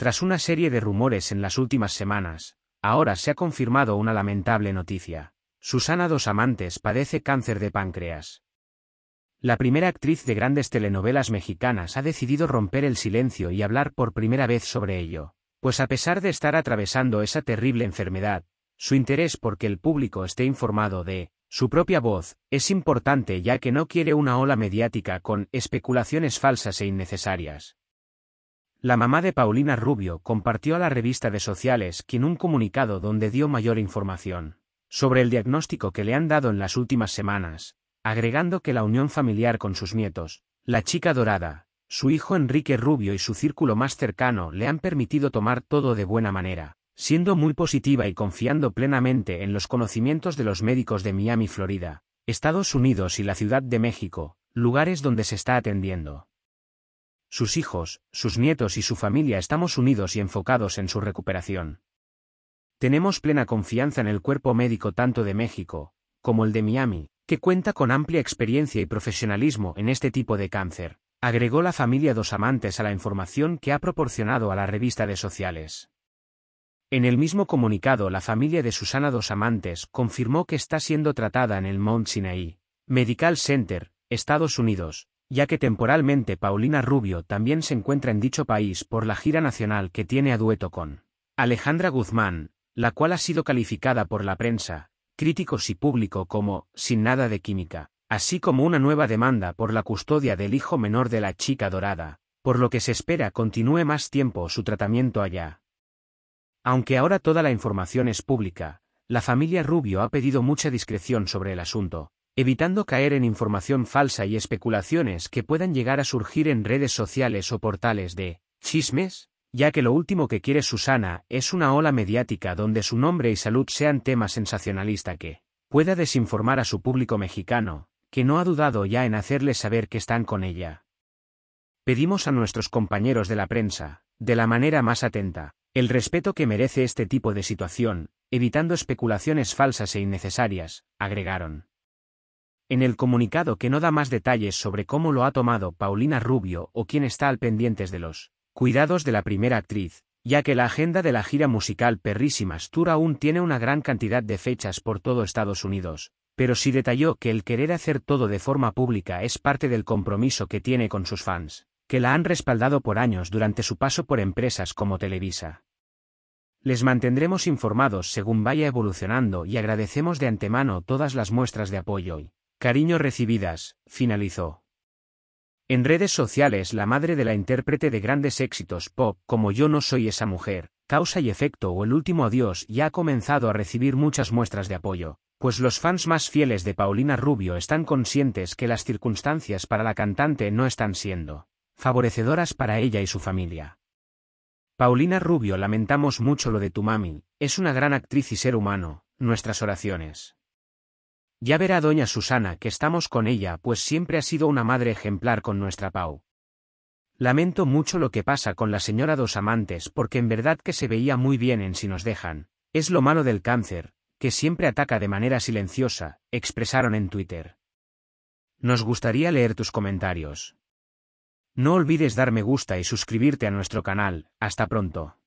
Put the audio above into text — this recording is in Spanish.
Tras una serie de rumores en las últimas semanas, ahora se ha confirmado una lamentable noticia. Susana Dos Amantes padece cáncer de páncreas. La primera actriz de grandes telenovelas mexicanas ha decidido romper el silencio y hablar por primera vez sobre ello, pues a pesar de estar atravesando esa terrible enfermedad, su interés por que el público esté informado de su propia voz es importante ya que no quiere una ola mediática con especulaciones falsas e innecesarias. La mamá de Paulina Rubio compartió a la revista de Sociales quien un comunicado donde dio mayor información sobre el diagnóstico que le han dado en las últimas semanas, agregando que la unión familiar con sus nietos, la chica dorada, su hijo Enrique Rubio y su círculo más cercano le han permitido tomar todo de buena manera, siendo muy positiva y confiando plenamente en los conocimientos de los médicos de Miami, Florida, Estados Unidos y la Ciudad de México, lugares donde se está atendiendo sus hijos, sus nietos y su familia estamos unidos y enfocados en su recuperación. Tenemos plena confianza en el cuerpo médico tanto de México, como el de Miami, que cuenta con amplia experiencia y profesionalismo en este tipo de cáncer, agregó la familia Dos Amantes a la información que ha proporcionado a la revista de sociales. En el mismo comunicado la familia de Susana Dos Amantes confirmó que está siendo tratada en el Mount Sinai Medical Center, Estados Unidos, ya que temporalmente Paulina Rubio también se encuentra en dicho país por la gira nacional que tiene a dueto con Alejandra Guzmán, la cual ha sido calificada por la prensa, críticos y público como sin nada de química, así como una nueva demanda por la custodia del hijo menor de la chica dorada, por lo que se espera continúe más tiempo su tratamiento allá. Aunque ahora toda la información es pública, la familia Rubio ha pedido mucha discreción sobre el asunto, evitando caer en información falsa y especulaciones que puedan llegar a surgir en redes sociales o portales de chismes, ya que lo último que quiere Susana es una ola mediática donde su nombre y salud sean tema sensacionalista que pueda desinformar a su público mexicano, que no ha dudado ya en hacerles saber que están con ella. Pedimos a nuestros compañeros de la prensa, de la manera más atenta, el respeto que merece este tipo de situación, evitando especulaciones falsas e innecesarias, agregaron. En el comunicado que no da más detalles sobre cómo lo ha tomado Paulina Rubio o quién está al pendientes de los cuidados de la primera actriz, ya que la agenda de la gira musical Perrísimas Tour aún tiene una gran cantidad de fechas por todo Estados Unidos, pero sí detalló que el querer hacer todo de forma pública es parte del compromiso que tiene con sus fans, que la han respaldado por años durante su paso por empresas como Televisa. Les mantendremos informados según vaya evolucionando y agradecemos de antemano todas las muestras de apoyo y Cariño recibidas, finalizó. En redes sociales la madre de la intérprete de grandes éxitos pop como Yo no soy esa mujer, Causa y Efecto o El último adiós ya ha comenzado a recibir muchas muestras de apoyo, pues los fans más fieles de Paulina Rubio están conscientes que las circunstancias para la cantante no están siendo favorecedoras para ella y su familia. Paulina Rubio lamentamos mucho lo de tu mami, es una gran actriz y ser humano, nuestras oraciones. Ya verá doña Susana que estamos con ella, pues siempre ha sido una madre ejemplar con nuestra Pau. Lamento mucho lo que pasa con la señora Dos Amantes porque en verdad que se veía muy bien en Si nos dejan. Es lo malo del cáncer, que siempre ataca de manera silenciosa, expresaron en Twitter. Nos gustaría leer tus comentarios. No olvides dar me gusta y suscribirte a nuestro canal. Hasta pronto.